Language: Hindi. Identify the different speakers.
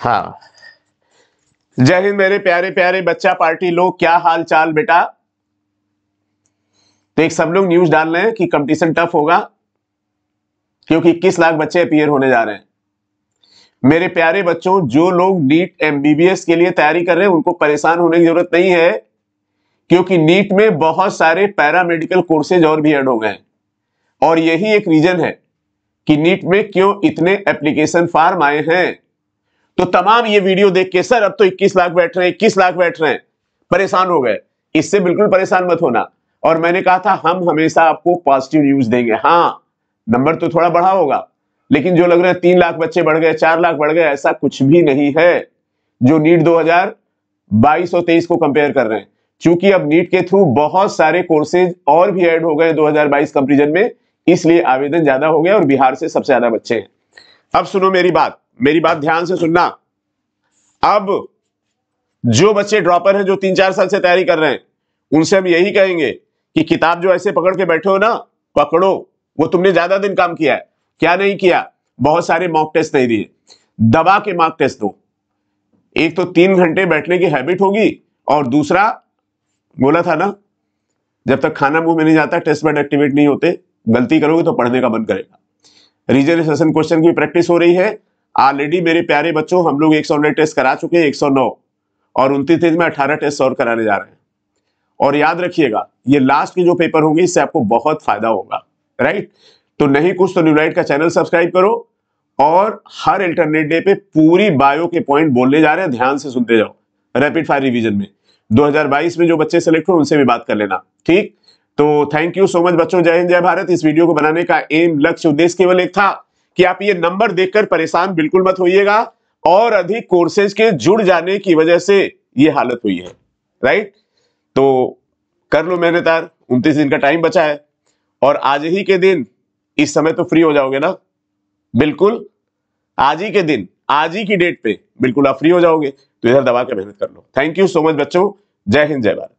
Speaker 1: हाँ जय हिंद मेरे प्यारे प्यारे बच्चा पार्टी लोग क्या हाल चाल बेटा तो एक सब लोग न्यूज डाल रहे हैं कि कंपटीशन टफ होगा क्योंकि इक्कीस लाख बच्चे अपियर होने जा रहे हैं मेरे प्यारे बच्चों जो लोग नीट एमबीबीएस के लिए तैयारी कर रहे हैं उनको परेशान होने की जरूरत नहीं है क्योंकि नीट में बहुत सारे पैरामेडिकल कोर्सेज और भी एड हो गए हैं और यही एक रीजन है कि नीट में क्यों इतने एप्लीकेशन फार्म आए हैं तो तमाम ये वीडियो देख के सर अब तो 21 लाख बैठ रहे हैं इक्कीस लाख बैठ रहे हैं परेशान हो गए इससे बिल्कुल परेशान मत होना और मैंने कहा था हम हमेशा आपको पॉजिटिव न्यूज देंगे हाँ नंबर तो थोड़ा बढ़ा होगा लेकिन जो लग रहा है तीन लाख बच्चे बढ़ गए चार लाख बढ़ गए ऐसा कुछ भी नहीं है जो नीट 2022 और 23 को कंपेयर कर रहे हैं क्योंकि अब नीट के थ्रू बहुत सारे कोर्सेज और भी ऐड हो गए 2022 कंपेरिजन में इसलिए आवेदन ज्यादा हो गया और बिहार से सबसे ज्यादा बच्चे हैं अब सुनो मेरी बात मेरी बात ध्यान से सुनना अब जो बच्चे ड्रॉपर हैं जो तीन चार साल से तैयारी कर रहे हैं उनसे हम यही कहेंगे कि किताब जो ऐसे पकड़ के बैठे हो ना पकड़ो वो तुमने ज्यादा दिन काम किया है क्या नहीं किया बहुत सारे मॉक टेस्ट नहीं दिए दबा के मार्क टेस्ट दो एक तो तीन घंटे बैठने की हैबिट होगी और दूसरा बोला था ना जब तक खाना मुंह में नहीं जाता टेस्ट बैड एक्टिवेट नहीं होते गलती करोगे तो पढ़ने का मन करेगा रीजन क्वेश्चन की प्रैक्टिस हो रही है ऑलरेडी मेरे प्यारे बच्चों हम लोग एक सौ टेस्ट करा चुके हैं एक सौ नौ और उनतीस में अठारह टेस्ट और कराने जा रहे हैं और याद रखिएगा ये लास्ट के जो पेपर होंगे इससे आपको बहुत फायदा होगा राइट तो नहीं कुछ तो न्यूलाइट का चैनल सब्सक्राइब करो और हर अल्टरनेट डे पे पूरी बायो के पॉइंट बोलने जा रहे हैं ध्यान से सुनते जाओ रैपिड फायर रिवीजन में 2022 में जो बच्चे सेलेक्ट हुए उनसे भी बात कर लेना ठीक तो थैंक यू सो मच बच्चों जय हिंद जय भारत इस वीडियो को बनाने का एम लक्ष्य उद्देश्य केवल एक था कि आप ये नंबर देखकर परेशान बिल्कुल मत होइएगा और अधिक कोर्सेज के जुड़ जाने की वजह से ये हालत हुई है राइट तो कर लो मैंने तार उनतीस दिन का टाइम बचा है और आज ही के दिन इस समय तो फ्री हो जाओगे ना बिल्कुल आज ही के दिन आज ही की डेट पे बिल्कुल आप फ्री हो जाओगे तो इधर दबा के मेहनत कर लो थैंक यू सो मच बच्चों जय हिंद जय भारत